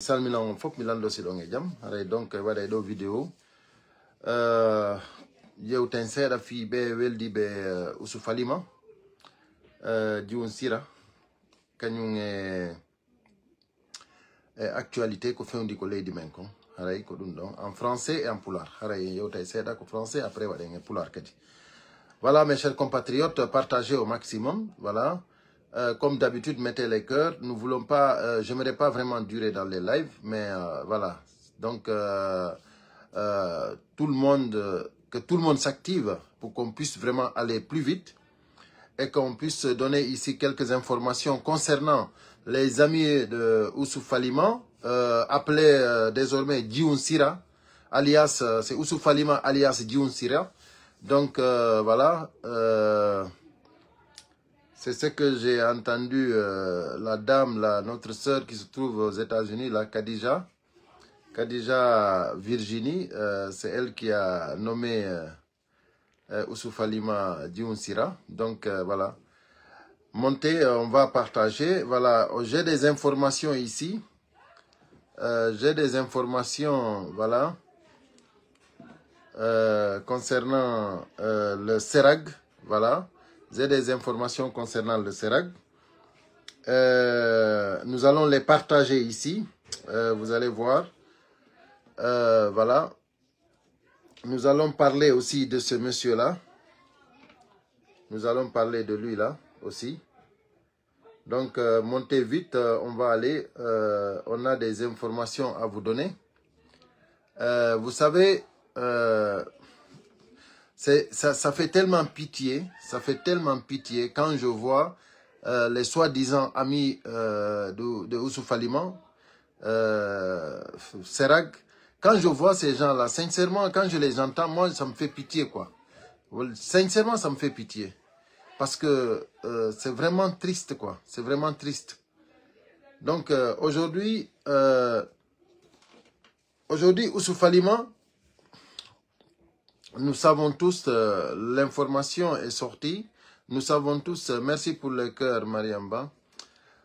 salmina on fop mi lanndosi ɗon e jaam haray donc eh, waɗa e ɗo vidéo eh, yewten seeɗa fi ɓe weldi ɓe eh, usu falima diwon sira kanyun e e actualité ko fewndi ko leydi men kon haray ko dun don en français et en pular haray yow e seeɗa ko français après waɗen en pular kadi voilà mes chers compatriotes partagez au maximum voilà euh, comme d'habitude, mettez les cœurs. Nous voulons pas, ne euh, j'aimerais pas vraiment durer dans les lives, mais euh, voilà. Donc, tout le monde, que tout le monde s'active pour qu'on puisse vraiment aller plus vite et qu'on puisse donner ici quelques informations concernant les amis de Oussouf Falima appelés désormais Dioun Sira, alias, c'est Oussouf Falima alias Dioun Sira. Donc, voilà. C'est ce que j'ai entendu euh, la dame, notre sœur qui se trouve aux États-Unis, la Khadija. Khadija Virginie, euh, c'est elle qui a nommé euh, euh Diounsira. Donc voilà, montez, on va partager. Voilà, oh, j'ai des informations ici. j'ai des informations, voilà, concernant le SERAG, voilà j'ai des informations concernant le CERAG. Euh, nous allons les partager ici. Euh, vous allez voir. Euh, voilà. Nous allons parler aussi de ce monsieur-là. Nous allons parler de lui-là aussi. Donc, montez vite, on va aller. on a des informations à vous donner. vous savez, ça, fait tellement pitié, ça fait tellement pitié quand je vois euh, les soi-disant amis euh, de, de Serag, euh, quand je vois ces gens-là, sincèrement, quand je les entends, moi, ça me fait pitié, quoi. Sincèrement, ça me fait pitié. Parce que c'est vraiment triste, quoi. C'est vraiment triste. Donc, aujourd'hui, aujourd'hui, Faliman nous savons tous, euh, l'information est sortie. Nous savons tous, euh, merci pour le cœur, Mariamba.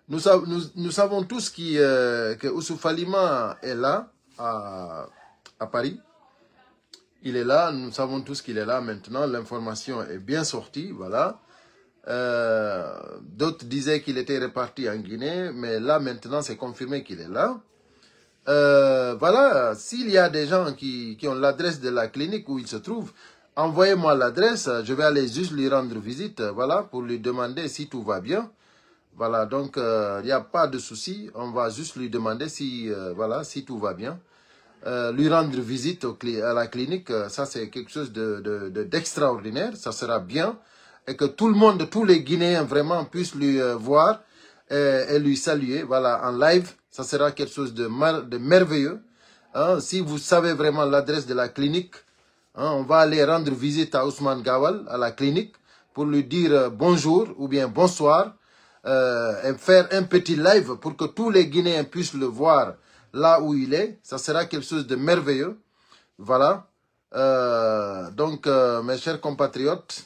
Nous, nous, savons tous qui, euh, que est là, à, à, Paris. Il est là, nous savons tous qu'il est là maintenant. L'information est bien sortie, voilà. Euh, d'autres disaient qu'il était reparti en Guinée, mais là maintenant, c'est confirmé qu'il est là. Euh, voilà, s'il y a des gens qui, qui ont l'adresse de la clinique où il se trouve envoyez-moi l'adresse, je vais aller juste lui rendre visite, voilà, pour lui demander si tout va bien. Voilà, donc il euh, n'y a pas de souci, on va juste lui demander si, euh, voilà, si tout va bien. Euh, lui rendre visite au, à la clinique, ça c'est quelque chose d'extraordinaire, de, de, ça sera bien. Et que tout le monde, tous les Guinéens vraiment puissent lui voir et, lui saluer, voilà, en live. Ça sera quelque chose de, de merveilleux. Hein. si vous savez vraiment l'adresse de la clinique, hein, on va aller rendre visite à Ousmane Gawal, à la clinique, pour lui dire euh, bonjour ou bien bonsoir, euh, et faire un petit live pour que tous les Guinéens puissent le voir là où il est. Ça sera quelque chose de merveilleux. Voilà. Euh, donc, mes chers compatriotes,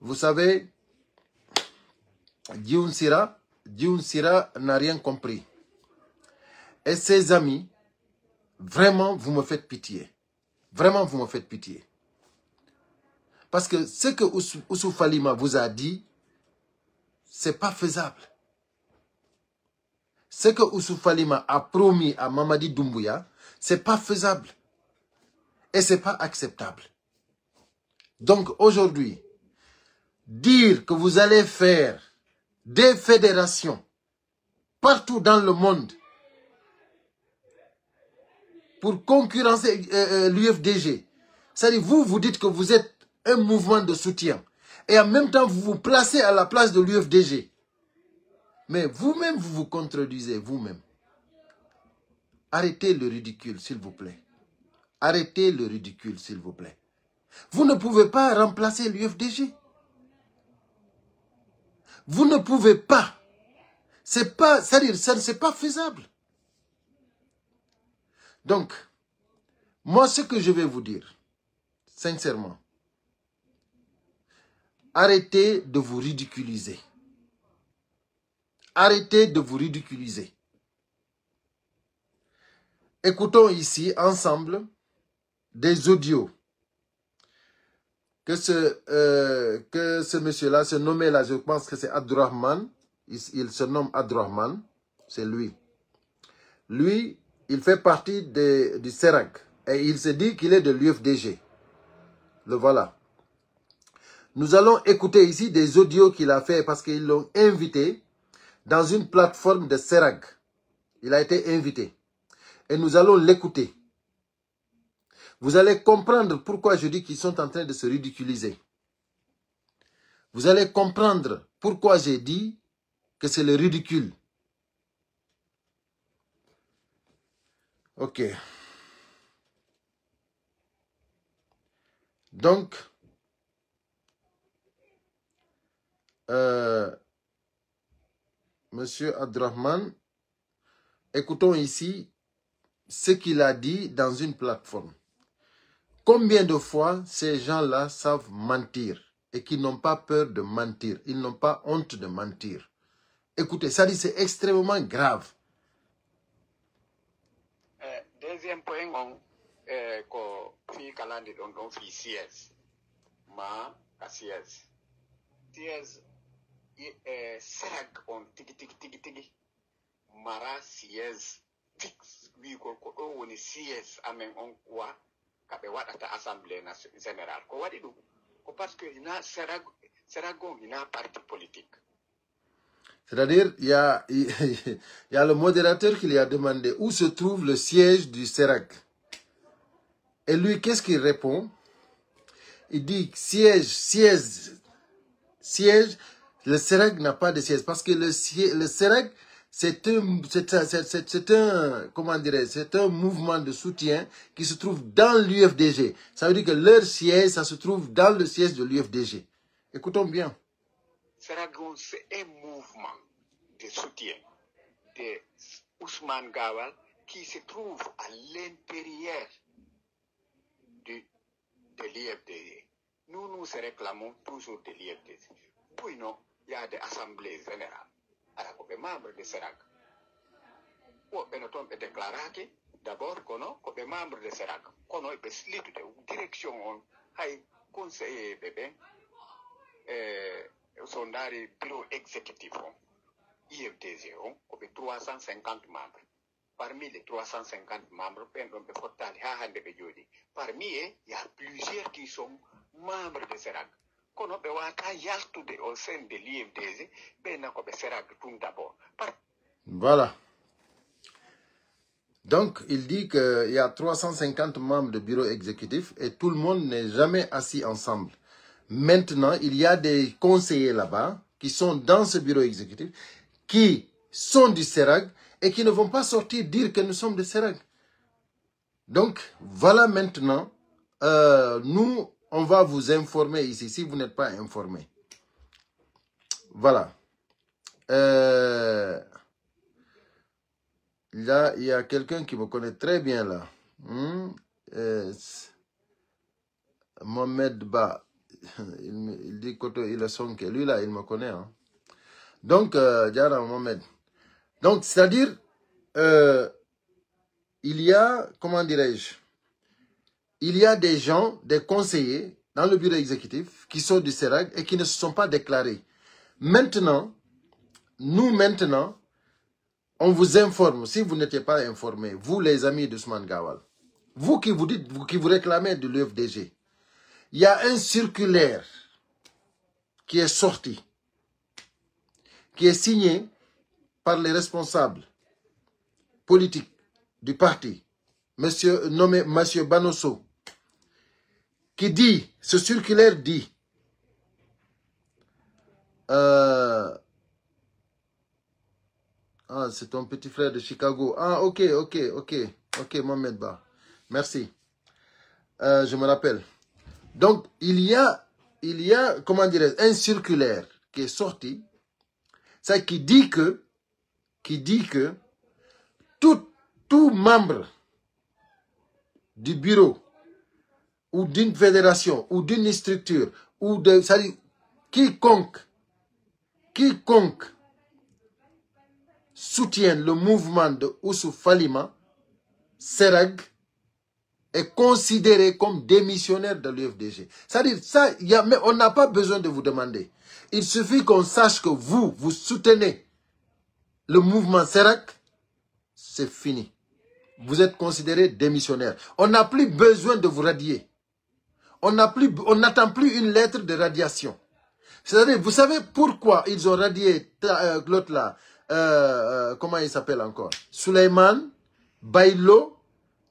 vous savez, Dioun Sira, Dioun Sira n'a rien compris. Et ses amis, vraiment, vous me faites pitié. Vraiment, vous me faites pitié. Parce que ce que Ousou Falima vous a dit, c'est pas faisable. Ce que Ousou Falima a promis à Mamadi Doumbouya, c'est pas faisable. Et c'est pas acceptable. Donc aujourd'hui, dire que vous allez faire des fédérations partout dans le monde pour concurrencer euh, euh, l'UFDG. C'est-à-dire, vous, vous dites que vous êtes un mouvement de soutien et en même temps, vous vous placez à la place de l'UFDG. Mais vous-même, vous vous contredisez, vous-même. Arrêtez le ridicule, s'il vous plaît. Arrêtez le ridicule, s'il vous plaît. Vous ne pouvez pas remplacer l'UFDG. Vous ne pouvez pas. C'est pas, cest c'est pas faisable. Donc, moi, ce que je vais vous dire, sincèrement, arrêtez de vous ridiculiser. Arrêtez de vous ridiculiser. Écoutons ici ensemble des audios que ce, euh, que ce monsieur-là se nommait là, je pense que c'est Abdurrahman. Il, se nomme Adrohman C'est lui. Lui, il fait partie du CERAG Et il se dit qu'il est de l'UFDG. Le voilà. Nous allons écouter ici des audios qu'il a fait parce qu'ils l'ont invité dans une plateforme de SERAC. Il a été invité. Et nous allons l'écouter. Vous allez comprendre pourquoi je dis qu'ils sont en train de se ridiculiser. Vous allez comprendre pourquoi j'ai dit que c'est le ridicule. Ok. Donc, euh, Monsieur Adrahman. écoutons ici ce qu'il a dit dans une plateforme. Combien de fois ces gens-là savent mentir et qu'ils n'ont pas peur de mentir, ils n'ont pas honte de mentir. Écoutez, ça dit, c'est extrêmement grave. Euh, deuxième point, on, euh, ma ka siyas siyas eh, serag on tigi tiki tiki tiki mara siyas tik wigol ko ɗo woni siyas amen on kuwa c'est-à-dire, il y, a, le modérateur qui lui a demandé où se trouve le siège du SERAC. Et lui, qu'est-ce qu'il répond Il dit siège, siège, siège. Le SERAC n'a pas de siège parce que le, le SERAC c'est un, c'est, un, comment c'est un mouvement de soutien qui se trouve dans l'UFDG. Ça veut dire que leur siège, ça se trouve dans le siège de l'UFDG. Écoutons bien. c'est un mouvement de soutien de Ousmane Gawal qui se trouve à l'intérieur de l'UFDG. Nous, nous réclamons toujours de l'UFDG. Oui, non, il y a des assemblées générales ara koɓe membre de sérak woɓɓe no toon ɓe d'abord d' abord kono membre de sérak kono ɓe slitude direction on hay conseiller ɓe ɓen e so ndaari bureau exécutif on ifdg on koɓe 350 membre parmi les 350 membres ɓen ɗon ɓe fottaali haa hannde ɓe jooɗi parmi e y a plusieurs qui sont membres de sérak voilà Donc, il dit qu'il y a 350 membres de bureau exécutif et tout le monde n'est jamais assis ensemble. Maintenant, il y a des conseillers là-bas qui sont dans ce bureau exécutif, qui sont du CERAG et qui ne vont pas sortir dire que nous sommes du CERAG. Donc, voilà maintenant, euh, nous, on va vous informer ici si vous n'êtes pas informé. Voilà. Euh, là, il y a quelqu'un qui me connaît très bien là. Hmm? Euh, Mohamed Ba. Il, dit qu'il a son que lui là, il me connaît. Hein. Donc, euh, Mohamed. Donc, c'est-à-dire, euh, il y a, comment dirais-je, il y a des gens, des conseillers dans le bureau exécutif qui sont du CERAG et qui ne se sont pas déclarés. Maintenant, nous maintenant, on vous informe, si vous n'étiez pas informés, vous les amis d'Ousmane Gawal, vous qui vous dites, vous qui vous réclamez de l'UFDG, il y a un circulaire qui est sorti, qui est signé par les responsables politiques du parti, monsieur, nommé Monsieur Banosso, qui dit, ce circulaire dit, euh, ah, c'est ton petit frère de Chicago. Ah, ok, ok, ok, ok, Mohamed Ba. Merci. Euh, je me rappelle. Donc, il y a, il y a, comment dirais-je, un circulaire qui est sorti, ça qui dit que, qui dit que, tout, tout membre du bureau ou d'une fédération ou d'une structure ou de cest à quiconque quiconque soutient le mouvement de Ousou Falima Serag est considéré comme démissionnaire de l'UFDG. C'est-à-dire ça a, mais on n'a pas besoin de vous demander. Il suffit qu'on sache que vous vous soutenez le mouvement Serag, c'est fini. Vous êtes considéré démissionnaire. On n'a plus besoin de vous radier on n'attend plus une lettre de radiation. C'est-à-dire, vous savez pourquoi ils ont radié euh, euh, euh, comment il s'appelle encore Suleiman, Bailo,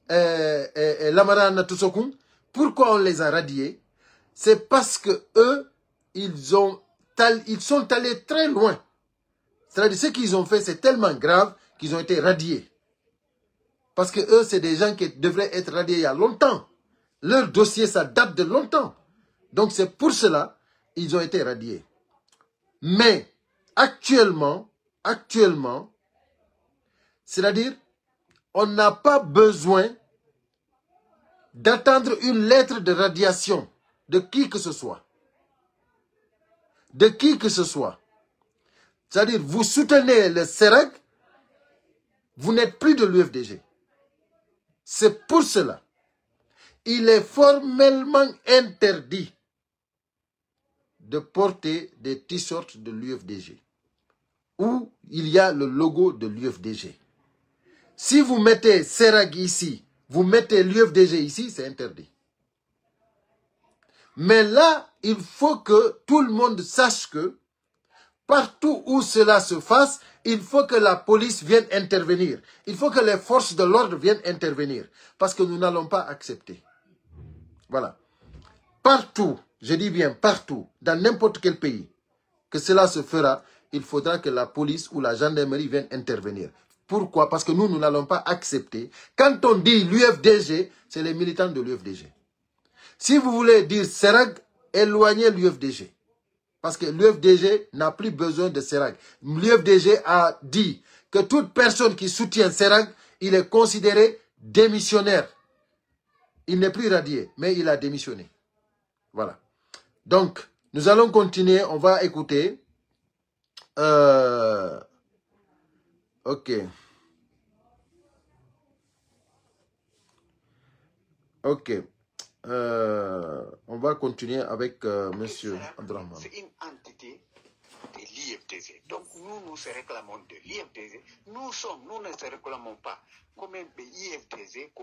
et Lamaran Pourquoi on les a radiés C'est parce que eux, ils, ont, ils sont allés très loin. C'est-à-dire, ce qu'ils ont fait, c'est tellement grave qu'ils ont été radiés. Parce que eux, c'est des gens qui devraient être radiés il y a longtemps. Leur dossier, ça date de longtemps. Donc c'est pour cela ils ont été radiés. Mais actuellement, actuellement, c'est-à-dire, on n'a pas besoin d'attendre une lettre de radiation de qui que ce soit. De qui que ce soit. C'est-à-dire, vous soutenez le CEREC, e vous n'êtes plus de l'UFDG. C'est pour cela il est formellement interdit de porter des t-shirts de l'UFDG où il y a le logo de l'UFDG. Si vous mettez Serag ici, vous mettez l'UFDG ici, c'est interdit. Mais là, il faut que tout le monde sache que partout où cela se fasse, il faut que la police vienne intervenir. Il faut que les forces de l'ordre viennent intervenir. Parce que nous n'allons pas accepter. Voilà. Partout, je dis bien partout, dans n'importe quel pays, que cela se fera, il faudra que la police ou la gendarmerie vienne intervenir. Pourquoi Parce que nous, nous n'allons pas accepter. Quand on dit l'UFDG, c'est les militants de l'UFDG. Si vous voulez dire Serag, éloignez l'UFDG. Parce que l'UFDG n'a plus besoin de Serag. L'UFDG a dit que toute personne qui soutient Serag, il est considéré démissionnaire. Il n'est plus radié, mais il a démissionné. Voilà. Donc, nous allons continuer. On va écouter. Euh, ok. Ok. Euh, on va continuer avec M. Euh, monsieur C'est une entité de l'IFTZ. Donc nous, nous se réclamons de l'IFTZ. Nous sommes, nous ne se réclamons pas comme un IFTZ, que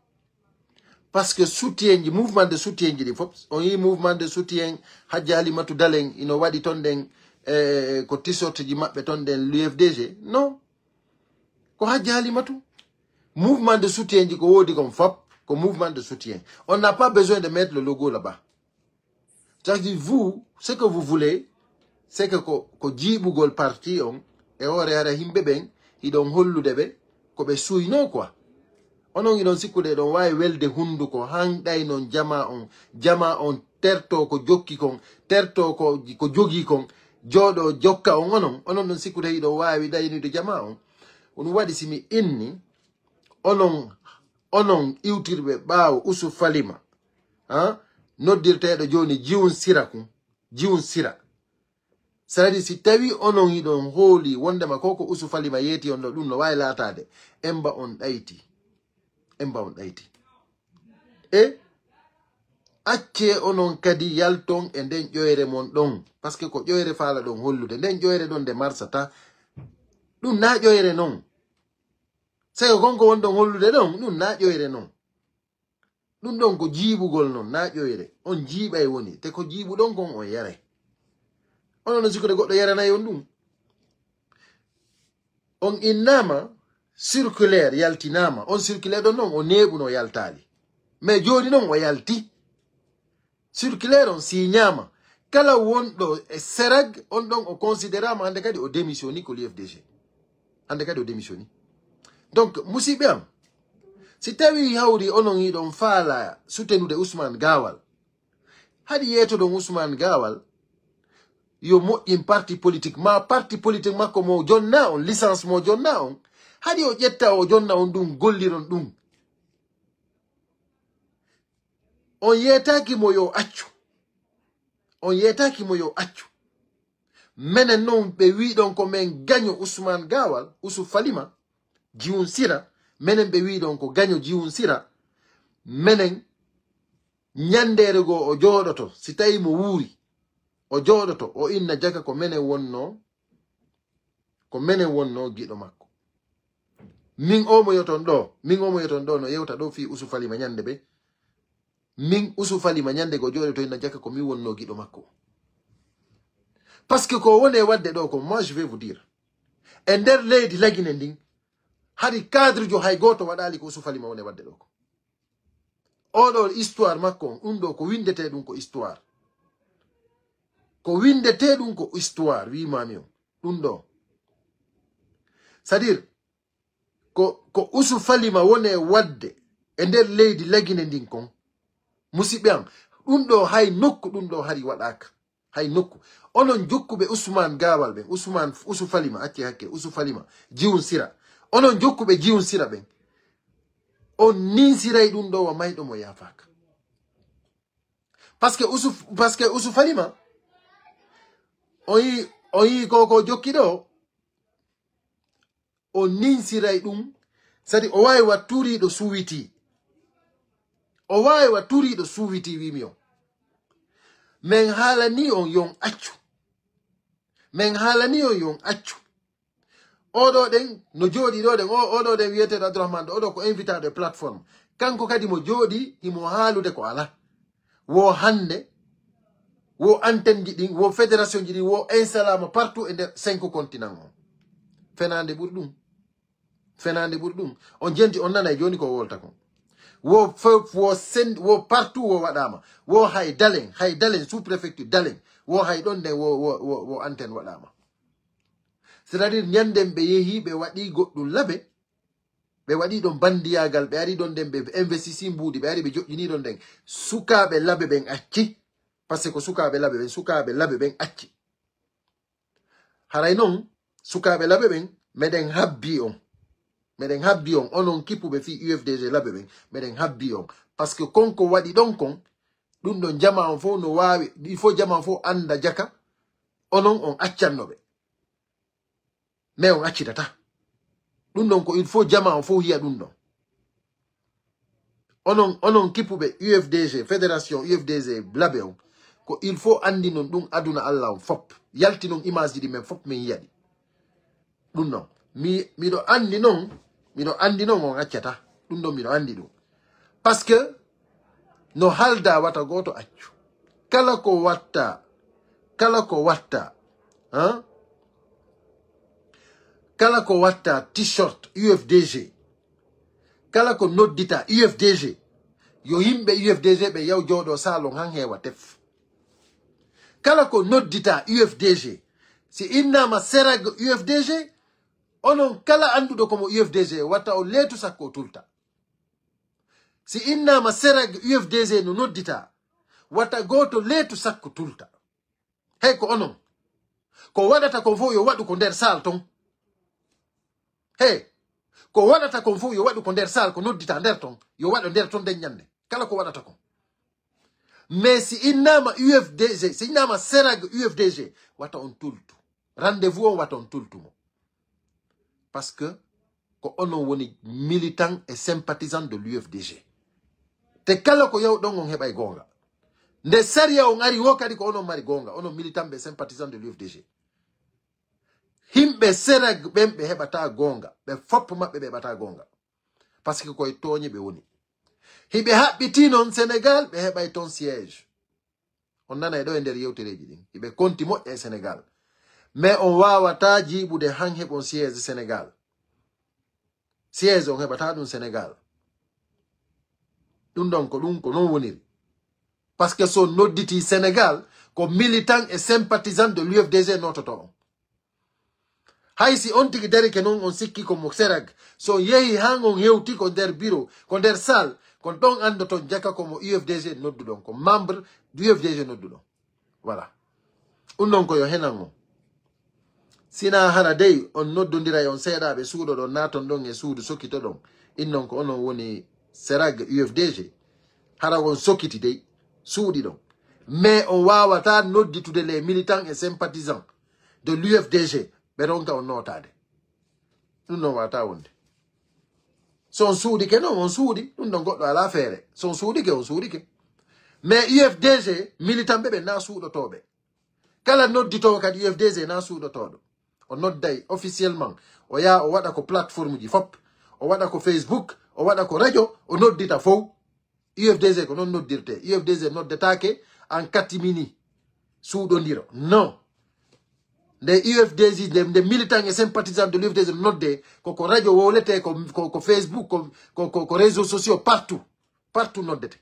parce que soutien du mouvement de soutien ji ɗi on y mouvement de soutien hadjali matu dalen ino wadi ton ɗen e eh, ko tisorte ji maɓɓe ton l'ufdg non ko hadjali matu? mouvement de soutien ji ko wodi comme fop ko mouvement de soutien on n'a pas besoin de mettre le logo là-bas à vous ce que vous voulez c'est que ko ko jiiɓugol parti on e hoore ara yimɓe ɓen hiɗon hollu debe ko be suyno quoi onon iɗon sikkude ɗon wawi welde hunduko hanɗay non jama on jama on terto ko jokki kon terto ko jogi kon jooɗo jokka on onon onon ɗon sikkude iɗon wawi daynide jama on ɗum waɗi simi inni onon onon iwtirɓe ɓaawo usuf falima a noddirteɗo joni jiwn sira kum jiwn sira saadi si tawi onon iɗon hooli wondema ko ko usufalima yeeti on ɗo ɗum no wawi laatade emba on ɗayti e mbawn ɗayti e acce onon kadi yalton e nden ƴoyre mon ɗon par ce que ko ƴoyre faala ɗon hollude nden ƴoyre ɗon nde marsata ɗum na ƴoyre non sai ko konko wonɗon hollude ɗon ɗum na ƴoyre non ɗum ɗon ko jiiɓugol non na ƴoyre on jiiɓay woni te ko jiiɓu ɗon kon on yaray onono sikude goɗɗo yaranayi on ɗum on innama circulaire yaltinama on circulaire non on o yaltali mais jodi non o yalti circulaire on signama kala wondo e eh, serag on don o considérama hande kadi o démissionni ko l'ufdg hande kadi o démissionni donc musidɓe bien si tawi hawri onon fala, soutenu de Ousmane gawal Hadi yeto de Ousmane gawal yo in parti politique ma parti politique ma mo jonna on licence mo jonna haɗi o ƴetta o jonna on ɗum golliron ɗum on yetaki mo yo accu on yetaki mo yo accu menen non ɓe wiɗon ko men gaño usmane gawal usuf falima jiwun sira menen ɓe wiɗon ko gaño jiwun sira menen nyandere go o joɗoto si tawi mo wuuri o joɗoto o inna jaga ko menen wonno ko menen wonno giɗo makko min o mo yoton ɗo min o mo yoton ɗo no yewta ɗo fi usufalima ñande ɓe min usufalima ñande ko joɗe to ina jakka ko min wonno giɗo makko par ce que ko woni e wadde ɗo ko moi je vais vous dire e nder leydi laguine ndin hadi cadre jo hay goto waɗali ko usufalima woni e wadde ɗo ko oɗo histoire makko ɗum ɗo ko windete ɗum ko histoire ko windete ɗum ko histoire wimami o ɗum ɗo c'est à dire ko ko usu falima woni e wadde e nder leydi lagine ndin kon musibɓe am ɗum ɗo hay nokku ɗum ɗo hari waɗaka hay nokku onon jokkuɓe usmane gawal ɓen usmane usu falima acci hakke usu falima jiwun sira onon jokkuɓe jiwun sira ɓen on nin siray ɗum ɗo wa mayɗo mo yafaka par ce que usu par ce que usu falima o yi o yi koko jokki ɗo o ninsiray ɗum sadi o wawi watturiɗo suwiti o wawi watturiɗo suwiti wimi on min haala ni on yon accu min haala ni on yon accu oɗo ɗen no joɗi ɗo ɗen o oɗo ɗen wiyeteɗo abdourahman ɗo oɗo ko invitaɗo e platform kanko kadi mo joɗi imo haalude ko ala wo hande wo antenne ji ɗin wo fédération ji ɗin wo installama partout e nder cinq continent on fenade ɓuuri ɗum fenande ɓuri ɗum on jenti on nanay joni ko wolta kon wo wo sen wo partout wo waɗama wo hay dalen hay dalen sous préfecture dalen wo hay ɗon nden wo wo wo antenne waɗama c' est à dire ñanden ɓe yeehi ɓe waɗi goɗɗum laabe ɓe waɗi ɗon bandiyagal ɓe ari ɗon nden ɓe investissi mbuuɗi ɓe ari ɓe joƴƴini ɗon nden sukaɓe laabe ɓen acci par ce que ko sukaɓe laabe ɓen sukaɓe laabe ɓen acci haray noon sukaɓe laabe ɓen meɗen habbi on meɗen habbi on onon kippuɓe fi ufdg laɓe ɓen meɗen habbi on par ce que konko waɗi ɗon kon ɗum ɗon jama on fo no wawi ɗi fo jama on fo anda jaka onon on accannoɓe mais on accitata ɗum ɗon ko il faut jama on fo hiya ɗum ɗon onon onon kippuɓe ufdg fédération ufdg laɓe on ko il faut andi non ɗum aduna allah on fop yalti non image ji ɗi men fop min yiyaɗi ɗum ɗon mi miɗo andi non miɗo andi no mo accata ɗum ɗo miɗo andi ɗum par ce que no halda watta goto accu kala ko watta kala ko watta han kala ko watta t shirt ufdg kala ko noddita ufdg yo yimɓe ufdg ɓe yaw jooɗo salon han heewa tef kala ko noddita ufdg si innama serag ufdg onon kala anduɗo komo ufdg watta o leetu sakko tulta si innama sera ufdg no noddita watta goto leetu sakko tulta hey ko onon ko waɗata kon fof yo waɗu ko nder sal ton he ko waɗata kon fof yo waɗu ko nder sal ko noddita nder ton yo waɗo nder ton nden ñande kala ko waɗata kon mais si innama ufdg si innama serag ufdg watta on tultu rendez-vous on watta on tultumo parce que on est militant et sympathisant de l'UFDG. Te kala ko don on heba e Gonga. Nde seri yaw ngari di ko ono mari gonga. Ono militant be sympathisant de l'UFDG. Himbe sera bembe heba ta gonga. Be fop mabbe be bata gonga. Parce que koy tonye be woni. Hibe habiti non Sénégal be heba ton siège. On nana edo ender yewtereji din. Hibe konti mo e Sénégal. mais on wawata jiɓude han heɓon siége sénégal siége on heɓata ɗum sénégal ɗum ɗon ko ɗum ko non woniri par ce que so nodditi sénégal ko militant et sympathisant de l'ufdg nototo on hay si on tigui dari ke noon on sikki komo sérég so yehi han on hewti ko nder bureau ko nder salle ko ɗon andoton jakka komo ufdg nodduɗon ko membre d'ufdg nodduɗon voilà ɗum ɗon ko yo henan on sina hana dai on noddondira e on seeɗaɓe suuɗo ɗon naton ɗon e suudu sokkito ɗon innon ko onon woni serag ufdg hara on sokkiti dei suuɗi ɗon mais on wawata nodditude les militants et sympathisants de l'ufdg ɓe ɗonka on notade ɗum ɗon wata wonde son suuɗike non on suuɗi ɗum ɗon goɗɗo ala feere son suuɗike on suuɗike mais ufdg militant ɓe ɓe na suuɗotoɓe kala nodditowo kadi ufdg na suuɗotoɗo o day officiellement o ya o wada ko plateforme fop o wada ko facebook o wada ko radio o noddita fow UFDZ ko non noddirte ufdg ke en katimini ndiro non les UFDZ, nde nde militant et sympathisants de l'ufdg nodde koko radio wolete ko ko facebook ko ko sociaux partout partout noddete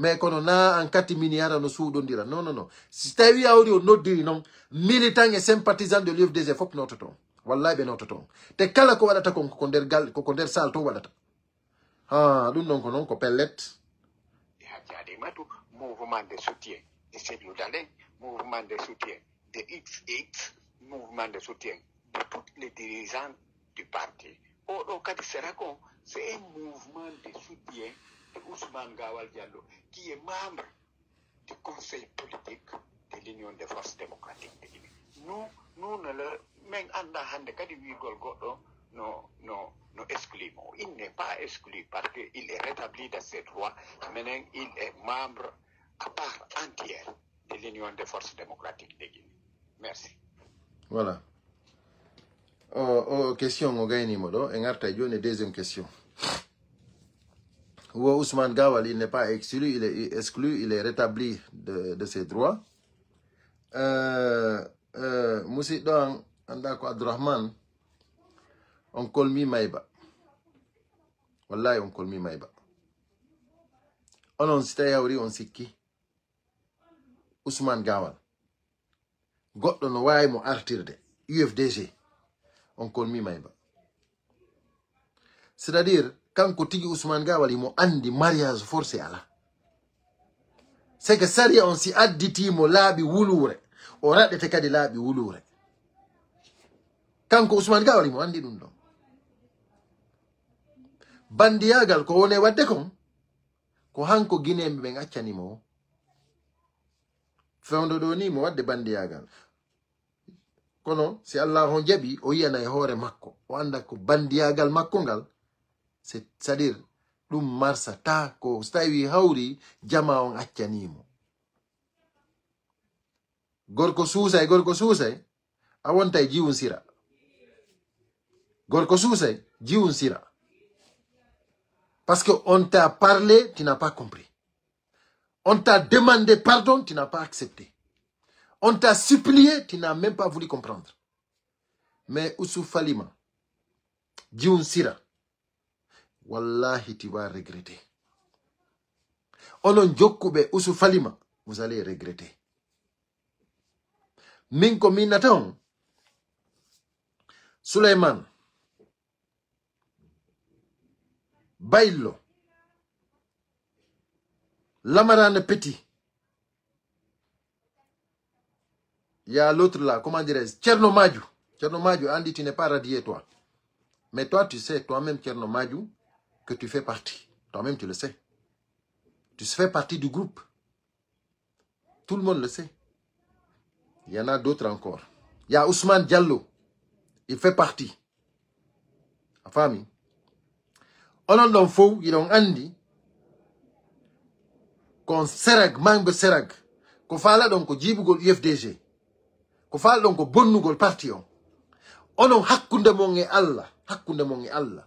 mais kono na en catimini ara no dira non non non si tawi awri o noddiri non militant et sympathisant de l'œuvre des nous nototon wallahi notre ton te kala ko wala kon ko der gal ko der sal to waɗata ha Ah, ko non ko pellet mouvement de soutien de mouvement de soutien de mouvement de soutien de toutes les dirigeants du parti ou kadi sera ko c'est un mouvement de soutien Ousmane Gawal Diallo, qui est membre du Conseil politique de l'Union des forces démocratiques de Guinée. Nous, nous ne le, même Anda hande kadi non, exclu il n'est pas exclu parce qu'il est rétabli dans ses droits maintenant il est membre à part entière de l'union des forces démocratiques de Guinée merci voilà oh, oh, question o gaynimo ɗo e une joni deuxième question où Ousmane Gawal, il n'est pas exclu, il est exclu, il est rétabli de, ses droits. Euh, euh, Moussi, Dong, Andako Adrahman, on colmi Maïba. Wallahi, on colmi Maïba. On en cité Yauri, on qui? Ousmane Gawal. Goɗɗo no wawi mo artirde ufdg on colmi Maïba. C'est-à-dire, kanko tigi usman ga walimo andi mariage forcé ala c'est que on si mo laaɓi wuluure o raɗete kadi laaɓi wuluure kanko usman ga walimo andi ɗum ɗon bandiyagal ko woni wadde kon ko hanko guineɓe ɓen accanimo mo fewdo ɗo ni mo wadde bandiyagal kono si allah hon jaɓi o yana e hore makko o anda ko bandiyagal makko ngal c'est-à-dire marsa marsata ko so hauri jama on accanimo gorko suusay gorko suusay a un jiwun sira gorko suusay jiwun sira parce que on t'a parlé tu n'as pas compris on t'a demandé pardon tu n'as pas accepté on t'a supplié tu n'as même pas voulu comprendre mais Usufalima, Falima sira wallahi tu vas regretter onon jokkuɓe usu falima vous allez regretter min ko min nata on souleyman baylo lamarane petit ya l'autre là comment dirais-je Tcherno Maju Tcherno Maju Andy tu n'es pas radié toi mais toi tu sais toi-même Tcherno Maju tu fais partie. Toi-même, tu le sais. Tu fais partie du groupe. Tout le monde le sait. Il y en a d'autres encore. Il y a Ousmane Diallo. Il fait partie. La famille. On a fou, il il a dit qu'on serag, mangue serag, qu'on fala donc au djibugol UFDG, qu'on fala donc au parti. On a un Allah, hakunda Allah.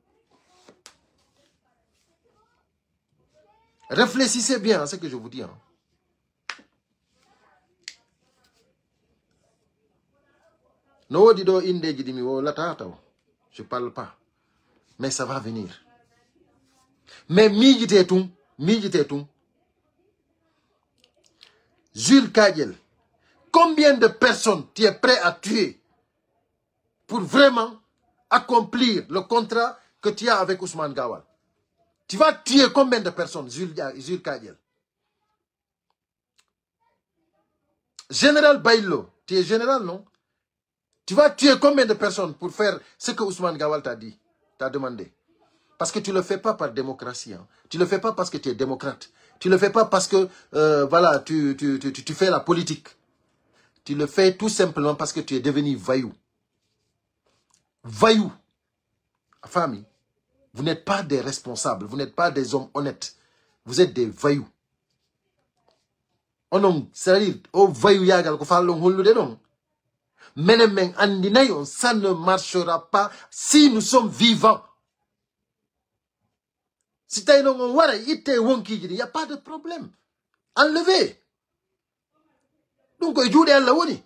Réfléchissez bien à ce que je vous dis. Hein. Oh, je ne parle pas. Mais ça va venir. Mais mi Jules Kagel, combien de personnes tu es prêt à tuer pour vraiment accomplir le contrat que tu as avec Ousmane Gawal tu vas tuer combien de personnes, Jules Kadiel Général Bailo, tu es général, non Tu vas tuer combien de personnes pour faire ce que Ousmane Gawal t'a dit, t'a demandé Parce que tu ne le fais pas par démocratie. Hein. Tu ne le fais pas parce que tu es démocrate. Tu ne le fais pas parce que euh, voilà, tu, tu, tu fais la politique. Tu le fais tout simplement parce que tu es devenu vaillou. Vaillou. Famille. Vous n'êtes pas des responsables, vous n'êtes pas des hommes honnêtes. Vous êtes des voyous. On sarir o voyou yagal ko fallon de non menen men andina yo ça ne marchera pas si nous sommes vivants si t'as une on wara itte wonkiji il y a pas de problème enlevé Donc koye juuɗe allah woni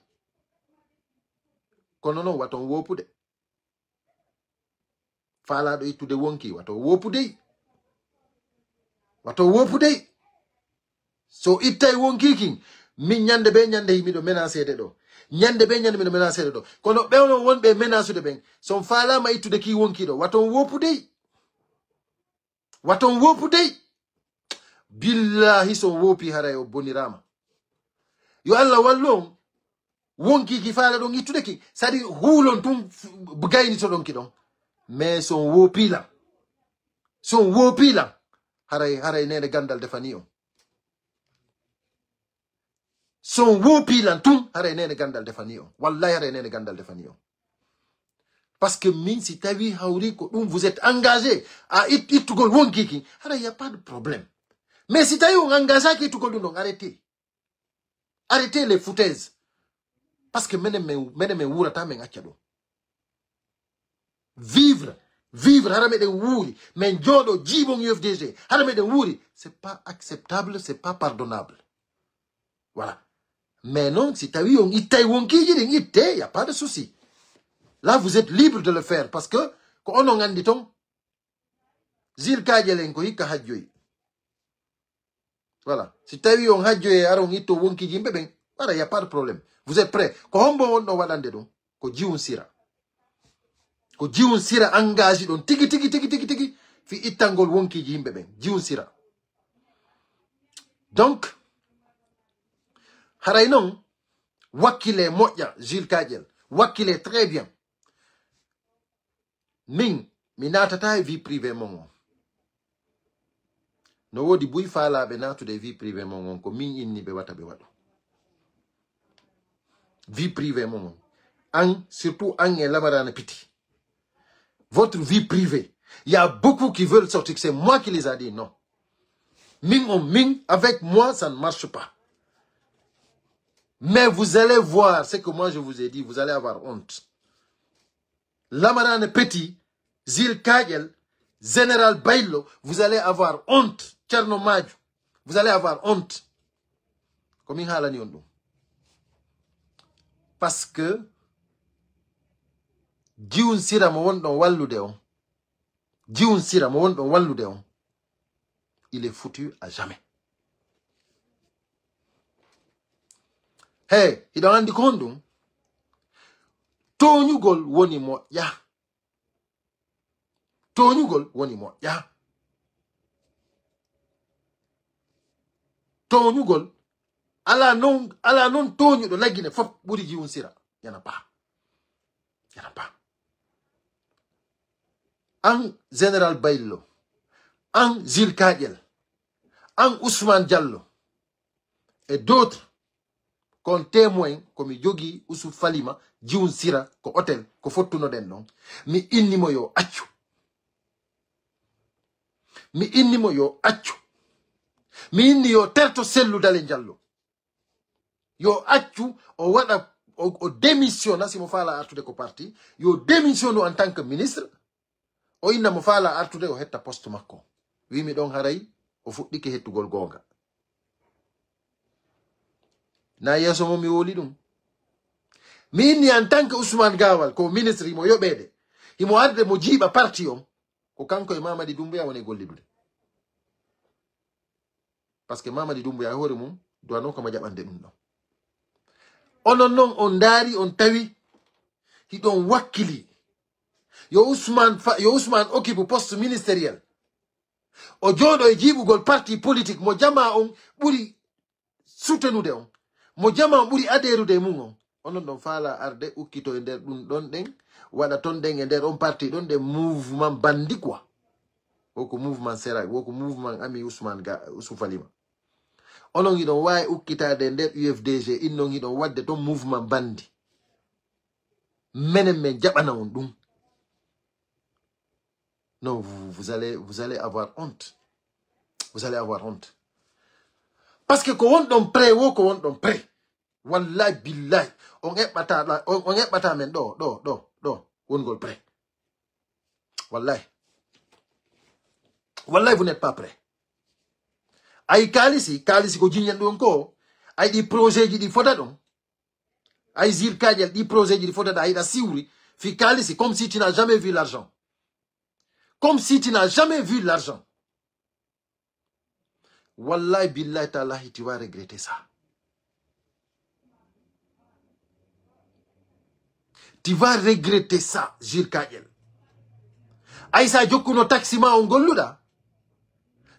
kono noon waton wopude falaɗo ittude wonki wato wopudeyi wato wopudeyi so ittai wonkikin min ñande be ñande himiɗo menacede ɗo ñande be ñande miɗo menacede ɗo kono ɓewno wonɓe menacude ɓen son falama ittude ki wonkiɗo waton wopudeyi waton wopudeyi billahi son wopi haray o bonirama yo allah wallu on wonkiki faala ɗon ittude ki sadi hulon tun gayni to ɗon ki ɗon mais son wopila, son wopila. haray haray nene gandal defani on son wopila tun haray nene gandal defani on wallahi haray nene gandal defani on parce que min si tawi vie ko ɗum vous êtes engagé à ittugol wonkiki haray y a pas de problème mais si tawi on to go ɗum ɗon arrêtez, arrêtez les foutaises parce que menen men wurata men acca vivre vivre haramede wuri, wuri, jodo jooɗo jiibon ufdg de wuri, c'est pas acceptable c'est pas pardonnable voilà mais non si tawi on ittay wonki, ɗin itte a pas de souci là vous êtes libre de le faire parce que ko on anndi zil zirkaje ko voilà si tawi on hajjoye ara on itto wonkiji yimɓe ben, y a pas de problème. vous êtes prêt ko on ɗon ko sira ko sira engagé ɗon tigi tigi tigi tigi tigi fi ittangol wonki yimɓe ɓen sira donc haray noon wakkile moƴƴa jules kaƴel wakkile très bien min mi natata e vie privé mon no wodi buy falaɓe natude e vie privé mon on ko min inni ɓe watta ɓe waɗo vie privé mon an surtout an e lamarana piti votre vie privée. Il y a beaucoup qui veulent sortir. C'est moi qui les ai dit non. Ming on Ming, avec moi, ça ne marche pas. Mais vous allez voir ce que moi je vous ai dit, vous allez avoir honte. Lamarane Petit, Zil Kagel, Général Bailo, vous allez avoir honte. vous allez avoir honte. Comme Parce que jiwun sira mo wonɗon wallude on jiwun sira mo wonɗon wallude on il est foutu à jamais hey iɗon anndi ko hon ɗum toñugol woni moƴƴa toñugol woni moƴƴa toñugol ala non ala non toñuɗo laggine fof ɓuri jiwun n'a yana ba n'a ba en général Baylo en Zirkadiel en Ousmane Diallo et d'autres comme témoin comme Yogi, usu falima Djoun sira ko hôtel ko fottunoɗen ɗon mi ni yo accio. mi il yo accu mi inni yo terto selludale Diallo. yo accio o wada o démissionna simo faala artude ko parti yo démissionne en tant que ministre o inna mo faala artude o hetta poste makko wimi ɗon haray o fuɗɗike hettugol goonga na yeeso mo mi woli ɗum mi inni en tant que ousmane gawal ko ministre mo yoɓede himo arde mo jiiɓa parti on ko kanko e mamadi dumboya woni e gollidude par ce que mamadi dumboya e hoore mum duwanon komo jaɓande ɗum ɗon onon noon on daari on tawi hiɗon wakkili yo usmane yo usmane occupe poste ministériel o jooɗo e jiiɓugol parti politique mo jama on ɓuri soutenude on mo jama on ɓuri adérude e mum on onon ɗon faala arde ukkito e nder ɗum ɗon ɗen waɗa ton ɗen e nder on parti ɗon ɗe mouvement bandi quoi woko mouvement sérag woko mouvement ami usmane ga usufalima onon hiɗon wawi ukkitade e nder ufdg innon hiɗon wadde ton mouvement bandi menen min jaɓana on ɗum Non, vous, allez, vous allez avoir honte. Vous allez avoir honte. Parce que ko on prêt, wo ko wonɗon prêt. wallahi billahi on heɓɓata on heɓɓata men do, do, do, on wongol prêt. wallahi wallahi vous n'êtes pas prêt Aïe kalisi kalisi ko jinñen ɗon ko di projet ji di fota Aïe Zir zirkaji projet ji ɗi fota siouri, da siwri fi kalisi comme si tu n'as jamais vu l'argent comme si tu n'as jamais vu l'argent. Wallahi billahi lahi, tu vas regretter ça. Tu vas regretter ça, Jirkayel. Aïssa jokuno taxi ma on golluda.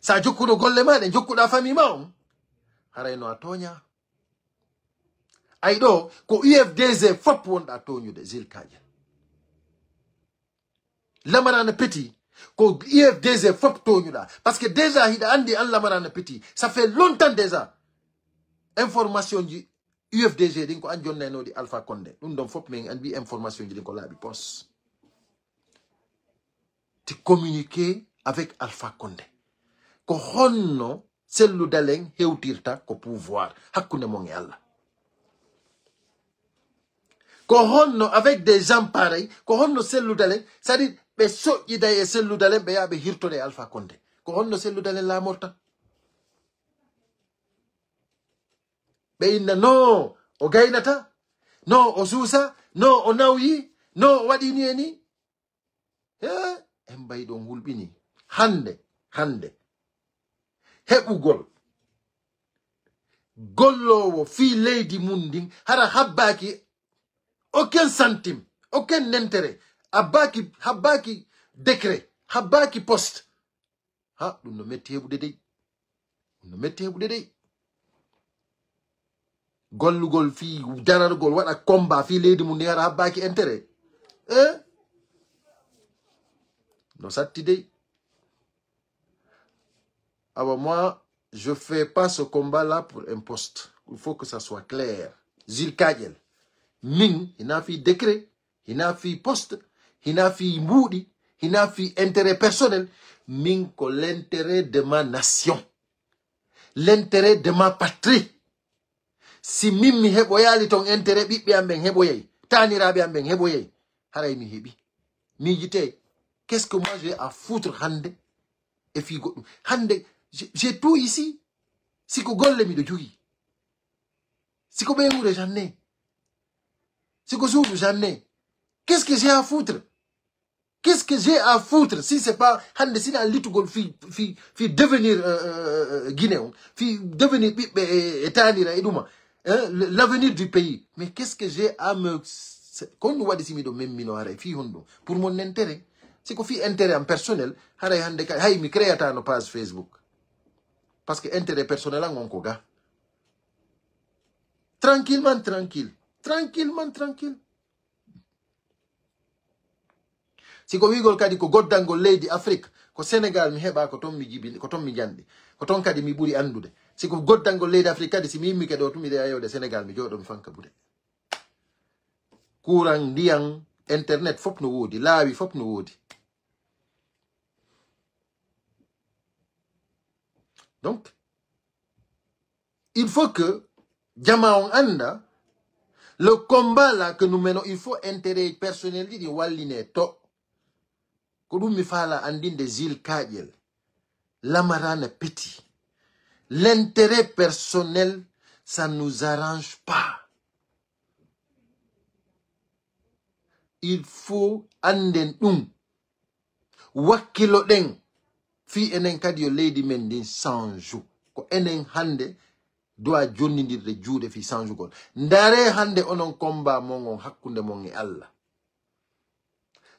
Sa jokuno golle ma de jokuda famille ma on. no atonya. Aido ko UFDZ fop wonda tonyu de Kajel. Lamarana petit ko ifdg fop toñuɗa là, parce que déjà hiɗa andi allah na piti ça fait longtemps déjà information du ufdg ɗin ko no di alpha Condé, ɗum ɗon fop min an bi information ji ɗin ko laaɓi pos ti communiqué avec alpha Condé. ko honno selludalen hewtirta ko pouvoir hakkunde mon e allah ko honno avec des gens pareil ko honno selludalen c'est à dire ɓe soƴƴiday e selludalen ɓe yaha ɓe hirtoɗe alpha conde ko onno selludalen laamorta ɓe inna no o gaynata no o suusa no o nawyi no o waɗi ni e ni e en mbayi ɗon wulɓini hande hande heɓugol gollowo fii leydi mum ndin hara habbaaki aucun centime aucun nentere habaki habaki décret habaki poste ha nous no metti Nous dey nous no metti fi gol, combat fi leydi intérêt no moi je fais pas ce combat là pour un poste il faut que ça soit clair zil Kajel. il a fi décret a poste hina fi mbuɗi hina fi intérêt personnel min ko l'intérêt de ma nation l'intérêt de ma patrie si min mi heɓoyali ton intérêt ɓiɓɓe am ɓen heɓoyey taniraɓe am ɓen heɓoyey haray mi heɓi mi yite qu'est ce que moi j'ai à foutre hande e fi goɗɗum hande j'ai tout ici siko golle miɗo jogi siko ɓeyngure janne siko suudu janne qu'est ce que j'ai à foutre Qu'est-ce que j'ai à foutre si c'est pas hande sina litugol fi fi fi devenir euh, euh, euh guinéen, hein? fi devenir etanira eh, et eh, hein? l'avenir du pays. Mais qu'est-ce que j'ai à me Quand wadi simi de même mino fi hondo pour mon intérêt. C'est qu'on fait intérêt en personnel harai hande kay hay mi créata no page Facebook. Parce que intérêt personnel ngon ko Tranquillement tranquille. Tranquillement tranquille. si ko wigol kadi ko goddango leydi afrique ko sénégal mi heba ko ton mi jibini ko ton mi janɗi ko ton kadi mi buri andude si ko goddango leydi afrique kadi si mi yimmi kadi o tumi ɗe yewde sénégal mi jooɗo mi fanka bude kuran ndiyan internet fof no woodi laawi fof no woodi donc il faut que jama on annda le combat là que nous menons il faut intérêt personnel di walline to ko dum mi faala andinde gile kaƴel lamarana petit. l'intérêt personnel ça nous arrange pas il faut anden ɗum wakkilo ɗen fi enen kadi yo leydi men ndin change ko enen hande doit jonnidirde juuɗe fi change ndare hande onon combat mon on hakkunde mon e allah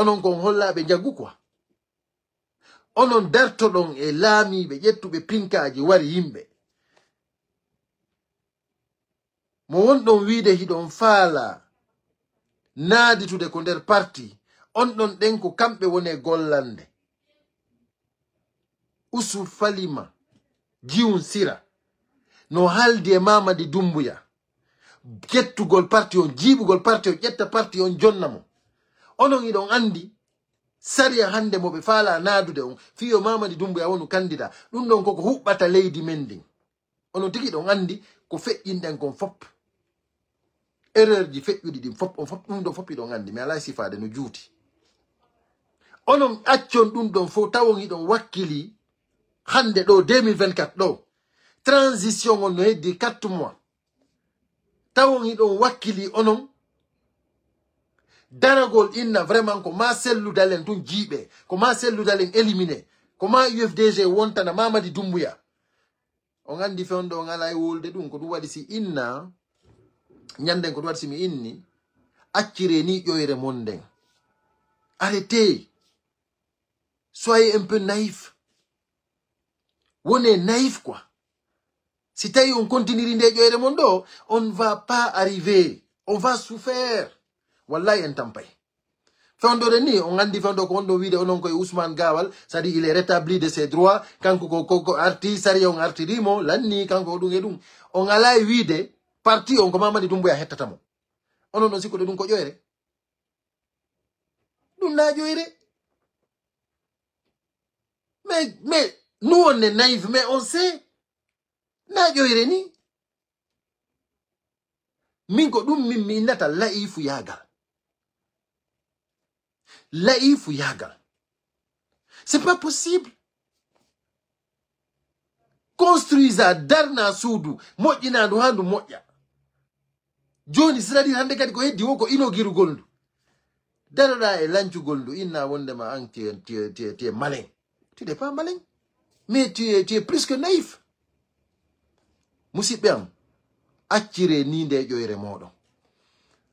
onon kon hollaɓe jaggu quoi onon dartoɗon e laamiɓe ƴettuɓe pinkaji wari yimɓe mo wonɗon wiide hiɗon faala naaditude ko nder parti onɗon ɗen ko kamɓe woni e gollande usuf falima jiwun sira no haldi e mamadi dumbuya ƴettugol parti on jiiɓugol parti on ƴetta parti on jonna mo onon iɗon andi sariya hande mo ɓe fala nadude on fiyo mamadi dumbo ya e wonu kandida ɗum ɗon koko huɓɓata leydi men ndin onon tigi ɗon andi ko feƴƴinɗen kon fop erreur ji feƴƴuɗi ɗin fop on fop ɗum ɗon fop iɗon andi mi ala sifade no juuti onon accon ɗum ɗon fo tawon iɗon wakkili hande ɗo 2024 ɗo transition on no heddi quatre mois tawon iɗon wakkili onon Danagol inna vraiment ko Marcel Ludalen tun jiiɓe ko Marcel selludalen éliminé comment ufdg na mamadi Doumbouya on andi fewn on ala e wolde ɗum ko wadi si inna ñanden ko wadi si inni accire ni ƴoyre mon arrêtez soyez un peu naïf wone naïf quoi si tay on continue nde ƴoyre mon on va pas arriver on va souffrir wallahi en tampay de ni on anndi Fando ko wonɗo wiide onon ousmane gawal sadi il est rétabli de ses droits kanko koko arti sari on artirimo lanni kanko oɗum e on ala vide, parti on ko mamadi dumboya hettatamo onon ɗon sikkuɗo dum ko ƴoyre ɗum na mais mais nous on est naïf mais on sait na ni min ko dum min mi ou Yaga. c'est pas possible construisa darna suudu moƴƴinandu du ndu moƴƴa joni c'est-à-dire hande kadi ko heddi wo Darna inogirugol ndu daroɗa e lancugol ndu inna wondema Tu tie malin tu n'es pas malin mais tu es, tu plus que naïf Mousi am accire ni de ƴoyre moɗon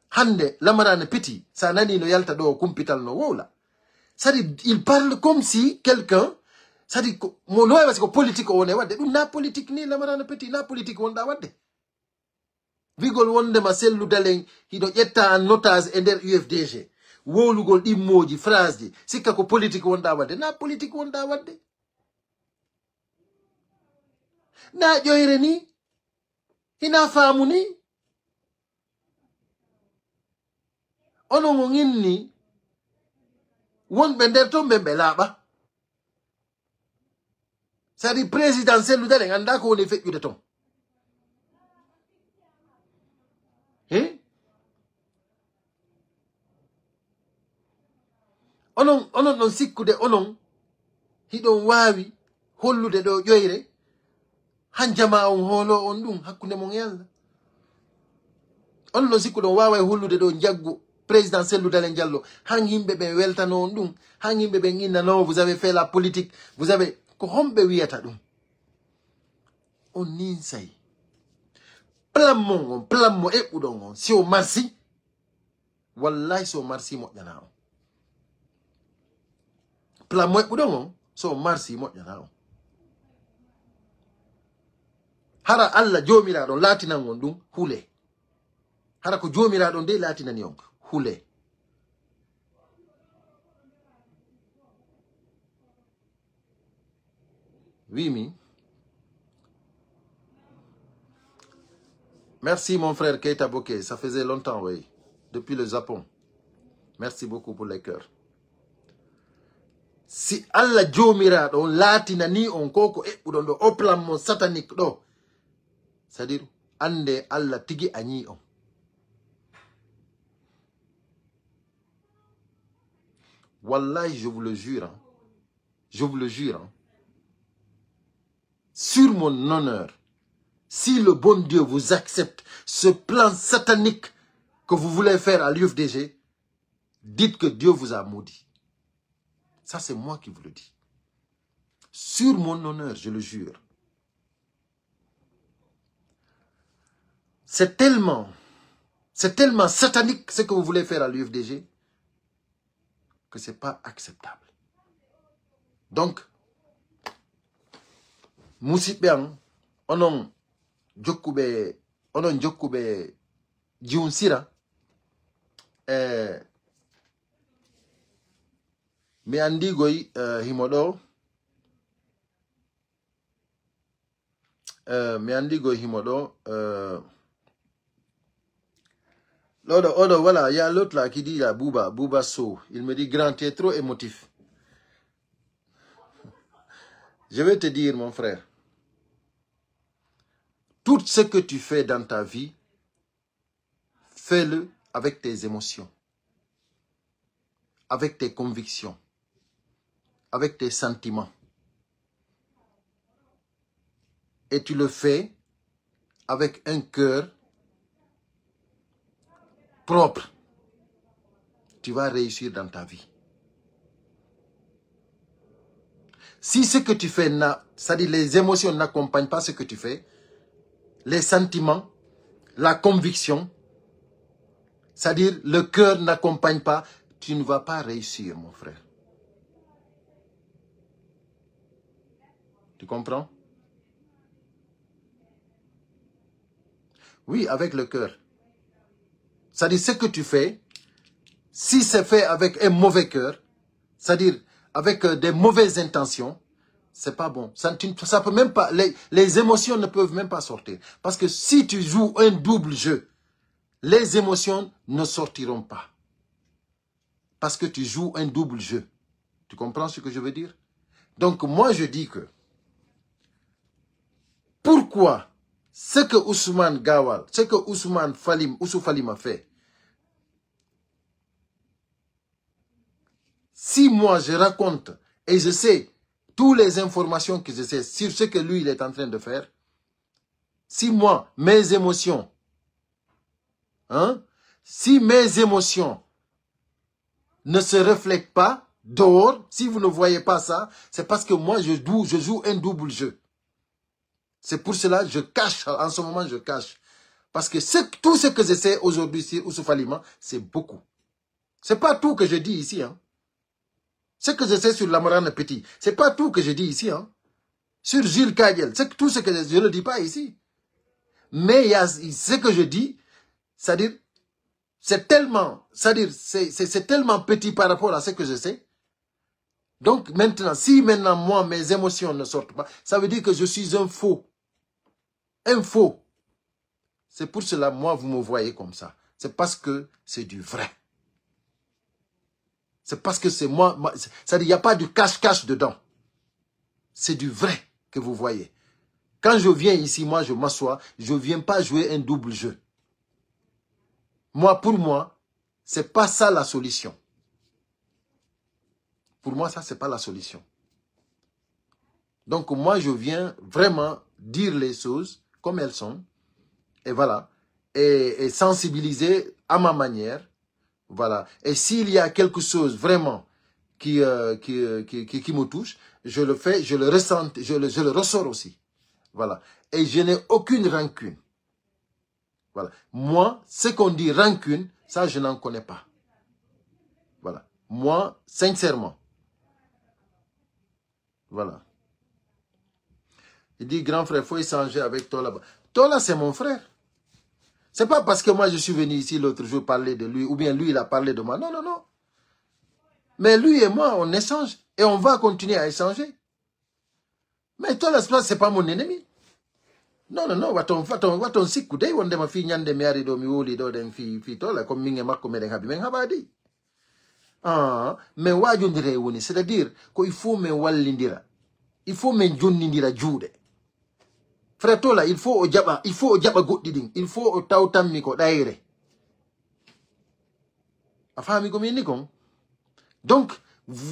hande lamarane piti sa nani no yalta ɗo kumpital no wowla sadi il parle comme si quelqu'un sadi mo no wawi wasi ko politique o wone wadde ɗum na politique ni lamarane piti na politique wonɗa wadde wigol wondema selludalen hiɗo ƴetta an notage e nder ufdg wowlugol ɗimmoji france ji sikka ko politique wonɗa wadde na politique wonɗa wadde na ƴoyre ni hina faamu ni ono mo inni wonɓe nder ton ɓen ɓe laaɓa sadi président sellutade ganda ko woni feƴƴude ton onon onon ɗon sikkude onon hiɗon waawi hollude ɗo ƴoyre han jama on hoolo on ɗum hakkunde mon yalla onon ɗon sikkuɗon waawa hollude ɗo jaggo président sellu dalen diallo han yimɓe ɓe weltano on ɗum han yimɓe ɓen innanowo vous avez fait la politique vous avez ko homɓe wiyata ɗum on ninsayi plan mon on plan mo eɓɓuɗon on si o marsi wallahi so marsi moƴƴana on plan mo eɓɓuɗon on so marsi moƴƴana on hara allah jomiraɗon latinan on ɗum huule hara ko jomiraɗon de latinani on oui mi. Merci mon frère Keita Boke, ça faisait longtemps, oui, depuis le Japon. Merci beaucoup pour les cœurs. si allah jomiraɗo on ni on koko e et ɗo o mon satanique non. c'est à dire ande allah tigi a on Wallahi, je vous le jure. Hein. Je vous le jure. Hein. Sur mon honneur, si le bon Dieu vous accepte ce plan satanique que vous voulez faire à l'UFDG, dites que Dieu vous a maudit. Ça, c'est moi qui vous le dis. Sur mon honneur, je le jure. C'est tellement, c'est tellement satanique ce que vous voulez faire à l'UFDG que c'est pas acceptable. Donc, Pian, on a Jokube, on a Jokube Djounsira, eh, mais eh, Himodo, eh, mais Goy Himodo, oh non, voilà, il y a l'autre là qui dit la Bouba, Bouba So. Il me dit, grand, tu es trop émotif. Je vais te dire, mon frère, tout ce que tu fais dans ta vie, fais-le avec tes émotions, avec tes convictions, avec tes sentiments. Et tu le fais avec un cœur propre, tu vas réussir dans ta vie. Si ce que tu fais, c'est-à-dire les émotions n'accompagnent pas ce que tu fais, les sentiments, la conviction, c'est-à-dire le cœur n'accompagne pas, tu ne vas pas réussir, mon frère. Tu comprends Oui, avec le cœur. C'est-à-dire, ce que tu fais, si c'est fait avec un mauvais cœur, c'est-à-dire avec euh, des mauvaises intentions, c'est pas bon. Ça, peut même pas, les, émotions ne peuvent même pas sortir. Parce que si tu joues un double jeu, les émotions ne sortiront pas. Parce que tu joues un double jeu. Tu comprends ce que je veux dire Donc moi je dis que pourquoi ce que Ousmane Gawal, ce que Ousmane Falim, Ousou Falim a fait, si moi je raconte et je sais toutes les informations que je sais sur ce que lui il est en train de faire, si moi mes émotions, hein, si mes émotions ne se reflètent pas dehors, si vous ne voyez pas ça, c'est parce que moi je joue, un double jeu. C'est pour cela que je cache, en ce moment je cache. Parce que tout ce que je sais aujourd'hui sur Ousuf c'est beaucoup. Ce n'est pas tout que je dis ici. Hein. Ce que je sais sur Lamorane Petit, c'est pas tout que je dis ici. Hein. Sur Jules Kadiel, c'est tout ce que je, ne dis pas ici. Mais il y a ce que je dis, c'est-à-dire, c'est tellement, c'est-à-dire, c'est tellement petit par rapport à ce que je sais. Donc maintenant, si maintenant moi, mes émotions ne sortent pas, ça veut dire que je suis un faux. Un faux. C'est pour cela, moi, vous me voyez comme ça. C'est parce que c'est du vrai. C'est parce que c'est moi, Ça cest dire il n'y a pas du cache-cache dedans. C'est du vrai que vous voyez. Quand je viens ici, moi, je m'assois, je ne viens pas jouer un double jeu. Moi, pour moi, c'est pas ça la solution. Pour moi, ça, n'est pas la solution. Donc, moi, je viens vraiment dire les choses comme elles sont. Et voilà. Et, et sensibiliser à ma manière. Voilà. Et s'il y a quelque chose vraiment qui, euh, euh, qui, qui, qui, me touche, je le fais, je le ressens, je le, je le ressors aussi. Voilà. Et je n'ai aucune rancune. Voilà. Moi, ce qu'on dit rancune, ça, je n'en connais pas. Voilà. Moi, sincèrement. Voilà. Il dit, grand frère, faut échanger avec toi là-bas. Toi là, c'est mon frère. C'est pas parce que moi je suis venu ici l'autre jour parler de lui, ou bien lui il a parlé de moi. Non, non, non. Mais lui et moi, on échange et on va continuer à échanger. Mais toi, l'espace, c'est pas mon ennemi. Non, non, non, waton, waton, waton, si kudei, wande ma fi nyande miari do mi woli do den fi, fi tola, comme minge mako me den habi, men habadi. Ah, men wajundire e woni, c'est-à-dire, qu'il faut me wallindira. Il faut me jundindira jude. Tola, il faut au diaba, il faut au Djaba goɗɗi il faut au Tautam ko Daire. a mi ko donc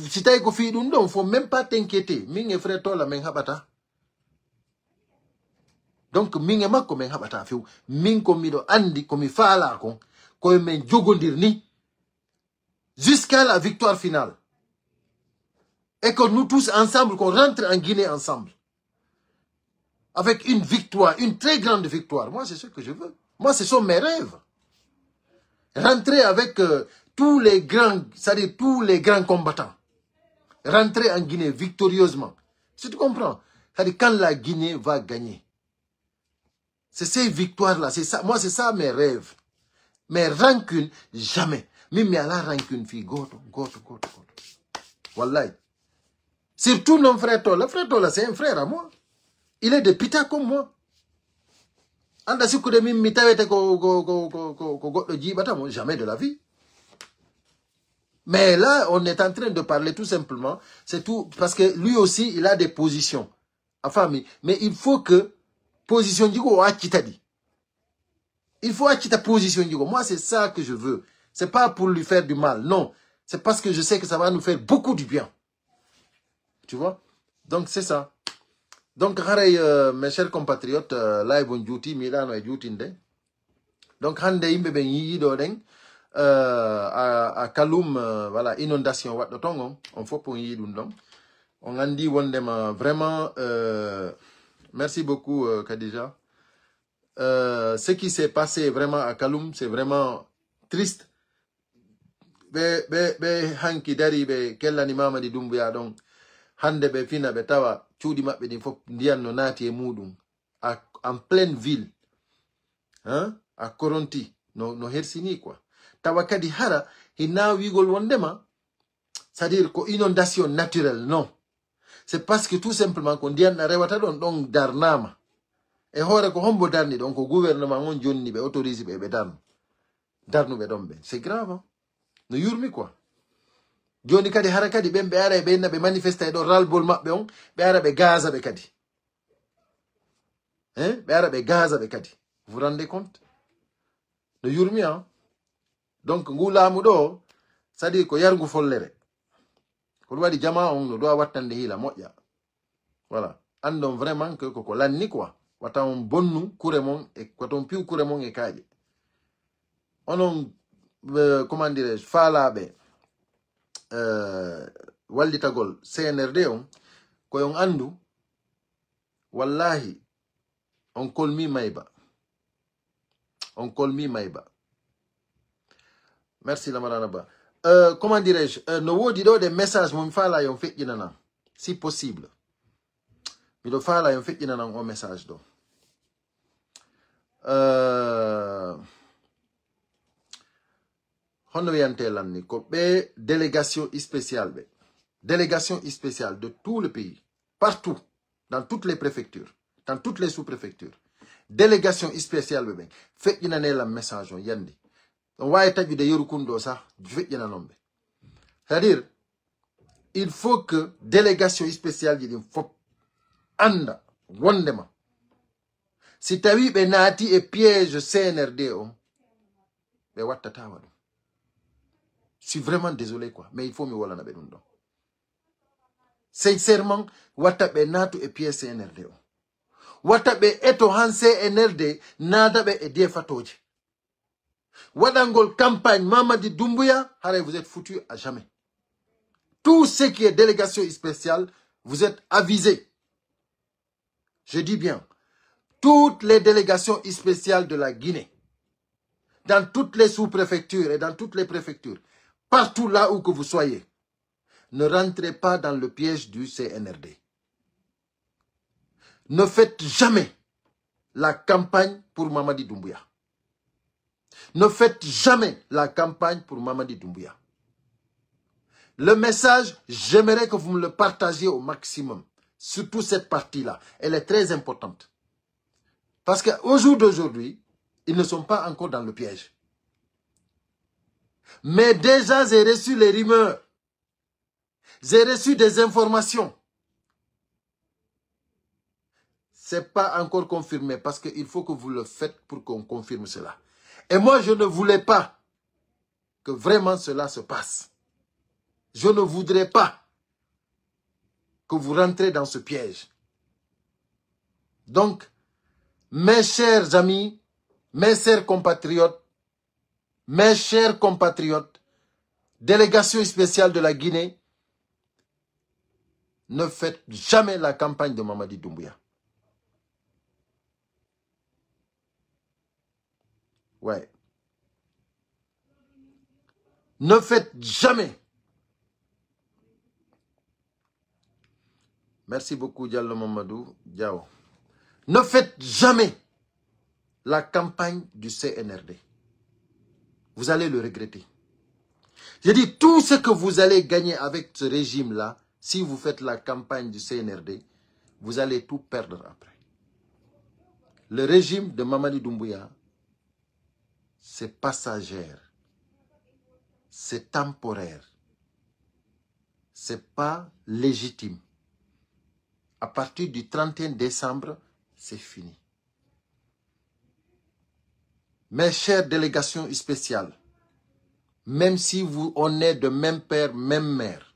si t'as ko fii faut même pas t'inquiéter. M'ingé e fretola donc m'ingé ma ko ko andi komi Fala, kon ko min jogondir ni jusqu'à la victoire finale et que nous tous ensemble qu'on rentre en Guinée ensemble avec une victoire, une très grande victoire. Moi, c'est ce que je veux. Moi, ce sont mes rêves. Rentrer avec euh, tous les grands, cest tous les grands combattants. Rentrer en Guinée victorieusement. Si tu comprends, quand la Guinée va gagner. C'est ces victoires-là, c'est ça. Moi, c'est ça mes rêves. Mais rancunes, jamais. mais à la rancune, fille, goto, goto, goto, goto. Surtout non frère le Frère c'est un frère à moi. Il est député comme moi. de jamais de la vie. Mais là, on est en train de parler tout simplement, c'est tout parce que lui aussi, il a des positions. mais il faut que position du Il faut ta position du Moi, c'est ça que je veux. C'est pas pour lui faire du mal, non. C'est parce que je sais que ça va nous faire beaucoup du bien. Tu vois Donc c'est ça donc haray euh, mes chers compatriotes euh, live on juuti miɗano e juutinde donc hande yimɓe ɓen yiyiɗo ɗen a kalum voilà inondation waɗɗo ton on hein. on fof on yii on andi wondema euh, vraiment merci beaucoup kadija ce qui s'est passé vraiment à Kaloum, c'est vraiment triste ɓe ɓe ɓe hanki dari ɓe kellanimamadi dumbuya ɗon hande ɓe fina ɓe tawa cuuɗi maɓɓe ɗin fof ndiyan no naati e muɗum en plein ville a koronti no, no hersini quoi tawa kadi hara hinnawigol wondema c' est à dire ko inondation naturel non c'est parce que tout simplement ko ndiyanɗa rewata ɗon ɗon darnama e hoore ko hombo darni ɗon ko gouvernement on jonni ɓe autorise ɓe ɓe darnu darnuɓe ɗon ɓe c'est grave no yurmi quoi joni kadi hara kadi ɓen ɓe ara e ɓe yinna ɓe manifesta e ɗo ralbol maɓɓe on ɓe ara ɓe gaza ɓe kadi e ɓe ara ɓe gaza ɓe kadi vous rendez compte no yurmi an donc ngu laamu ɗo sadi ko yargu follere ko ɗum waɗi jama on no dowa wattande hiila moƴƴa voilà andon vraiment que koko lanni quoi watta on bonnu kure mon e koton piw kure mon e kaaƴe onon euh, comment dirai faalaɓee Uh, wallitagol cnrd on koyon andu wallahi on kolmi mayba on kolmi mayba merci marana ba euh, comment dirais-je euh, no woodi des messages message momi fala yon si possible miɗo fala yon feƴƴinanan on message do euh, hono wiyantelan ni ko délégation spéciale délégation spéciale de tout le pays partout dans toutes les préfectures dans toutes les sous-préfectures délégation spéciale. faites ɓen un message on yandi on wawi de yorukundo sa. Fait feƴƴinanon c'est à dire il faut que délégation spéciale ji fop. fof anda wondema si vie ɓe nati et piège cnrd on ɓe wattatama ɗum je suis vraiment désolé, quoi. Mais il faut me voir là Sincèrement, Watabe naatu et piye cnrd Watabe eto han cnrd Nadabe et defatoje waɗalngol campagne mamadi dumbuya allez vous êtes foutu à jamais tout ce qui est délégation spéciale vous êtes avisés. je dis bien toutes les délégations spéciales de la guinée dans toutes les sous-préfectures et dans toutes les préfectures partout là où que vous soyez, ne rentrez pas dans le piège du CNRD. Ne faites jamais la campagne pour Mamadi Doumbouya. Ne faites jamais la campagne pour Mamadi Doumbouya. Le message, j'aimerais que vous me le partagiez au maximum. Surtout cette partie-là. Elle est très importante. Parce qu'au jour d'aujourd'hui, ils ne sont pas encore dans le piège. Mais déjà, j'ai reçu les rumeurs. J'ai reçu des informations. Ce n'est pas encore confirmé parce qu'il faut que vous le faites pour qu'on confirme cela. Et moi, je ne voulais pas que vraiment cela se passe. Je ne voudrais pas que vous rentrez dans ce piège. Donc, mes chers amis, mes chers compatriotes, mes chers compatriotes, délégation spéciale de la Guinée, ne faites jamais la campagne de Mamadi Doumbouya. Ouais. Ne faites jamais. Merci beaucoup, Diallo Mamadou. Diao. Ne faites jamais la campagne du CNRD vous allez le regretter. Je dis, tout ce que vous allez gagner avec ce régime-là, si vous faites la campagne du CNRD, vous allez tout perdre après. Le régime de Mamadi Doumbouya, c'est passagère, c'est temporaire, c'est pas légitime. À partir du 31 décembre, c'est fini. Mes chères délégations spéciales, même si vous, en êtes de même père, même mère,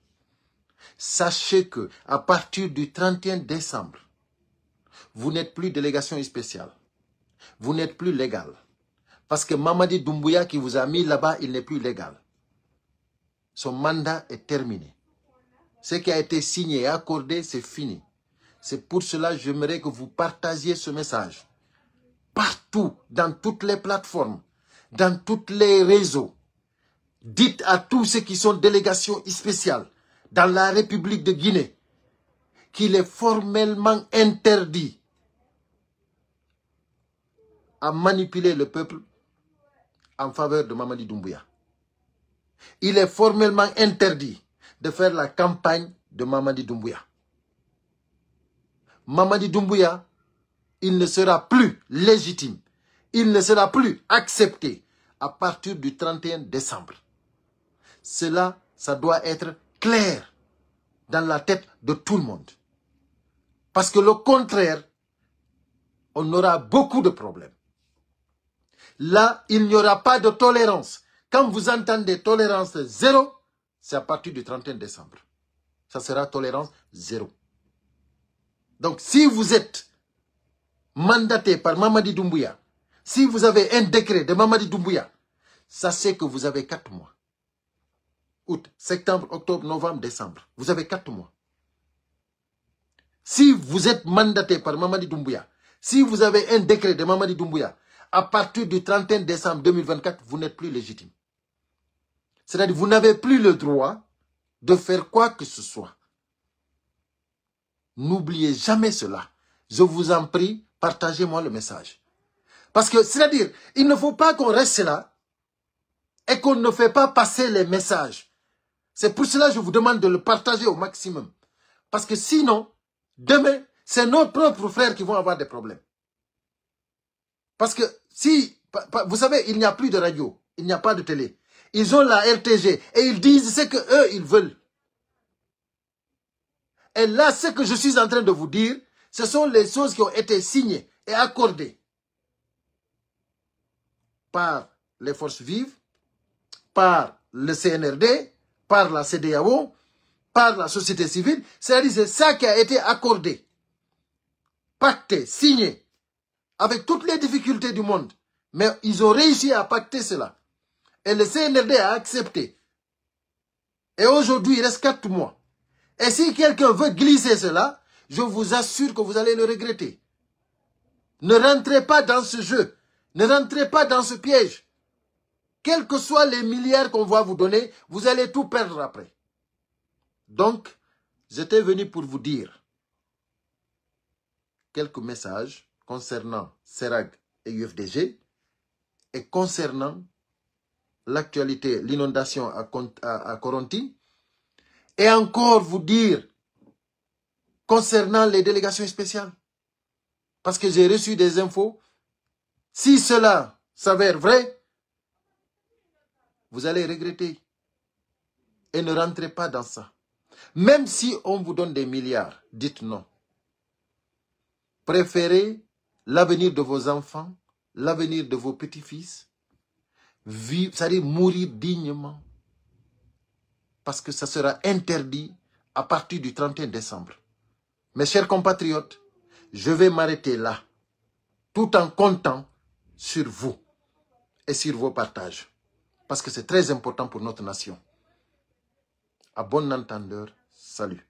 sachez que à partir du 31 décembre, vous n'êtes plus délégation spéciale. Vous n'êtes plus légal. Parce que Mamadi Doumbouya qui vous a mis là-bas, il n'est plus légal. Son mandat est terminé. Ce qui a été signé et accordé, c'est fini. C'est pour cela que j'aimerais que vous partagiez ce message partout, dans toutes les plateformes, dans tous les réseaux. Dites à tous ceux qui sont délégations spéciales dans la République de Guinée qu'il est formellement interdit à manipuler le peuple en faveur de Mamadi Doumbouya. Il est formellement interdit de faire la campagne de Mamadi Doumbouya. Mamadi Doumbouya il ne sera plus légitime, il ne sera plus accepté à partir du 31 décembre. Cela, ça doit être clair dans la tête de tout le monde. Parce que le contraire, on aura beaucoup de problèmes. Là, il n'y aura pas de tolérance. Quand vous entendez tolérance zéro, c'est à partir du 31 décembre. Ça sera tolérance zéro. Donc, si vous êtes mandaté par Mamadi Doumbouya, si vous avez un décret de Mamadi Doumbouya, c'est que vous avez quatre mois. Août, septembre, octobre, novembre, décembre. Vous avez quatre mois. Si vous êtes mandaté par Mamadi Doumbouya, si vous avez un décret de Mamadi Doumbouya, à partir du 31 décembre 2024, vous n'êtes plus légitime. C'est-à-dire vous n'avez plus le droit de faire quoi que ce soit. N'oubliez jamais cela. Je vous en prie, Partagez-moi le message. Parce que, c'est-à-dire, il ne faut pas qu'on reste là et qu'on ne fait pas passer les messages. C'est pour cela que je vous demande de le partager au maximum. Parce que sinon, demain, c'est nos propres frères qui vont avoir des problèmes. Parce que si, vous savez, il n'y a plus de radio, il n'y a pas de télé. Ils ont la RTG et ils disent ce qu'eux, ils veulent. Et là, ce que je suis en train de vous dire, ce sont les choses qui ont été signées et accordées par les forces vives, par le CNRD, par la CDAO, par la société civile. C'est-à-dire c'est ça qui a été accordé, pacté, signé, avec toutes les difficultés du monde. Mais ils ont réussi à pacter cela. Et le CNRD a accepté. Et aujourd'hui, il reste quatre mois. Et si quelqu'un veut glisser cela, je vous assure que vous allez le regretter. Ne rentrez pas dans ce jeu. Ne rentrez pas dans ce piège. Quels que soient les milliards qu'on va vous donner, vous allez tout perdre après. Donc, j'étais venu pour vous dire quelques messages concernant Serag et UFDG et concernant l'actualité, l'inondation à, à, à Coronti, et encore vous dire concernant les délégations spéciales. Parce que j'ai reçu des infos. Si cela s'avère vrai, vous allez regretter. Et ne rentrez pas dans ça. Même si on vous donne des milliards, dites non. Préférez l'avenir de vos enfants, l'avenir de vos petits-fils, vivre, c'est-à-dire mourir dignement, parce que ça sera interdit à partir du 31 décembre. Mes chers compatriotes, je vais m'arrêter là, tout en comptant sur vous et sur vos partages, parce que c'est très important pour notre nation. À bon entendeur, salut.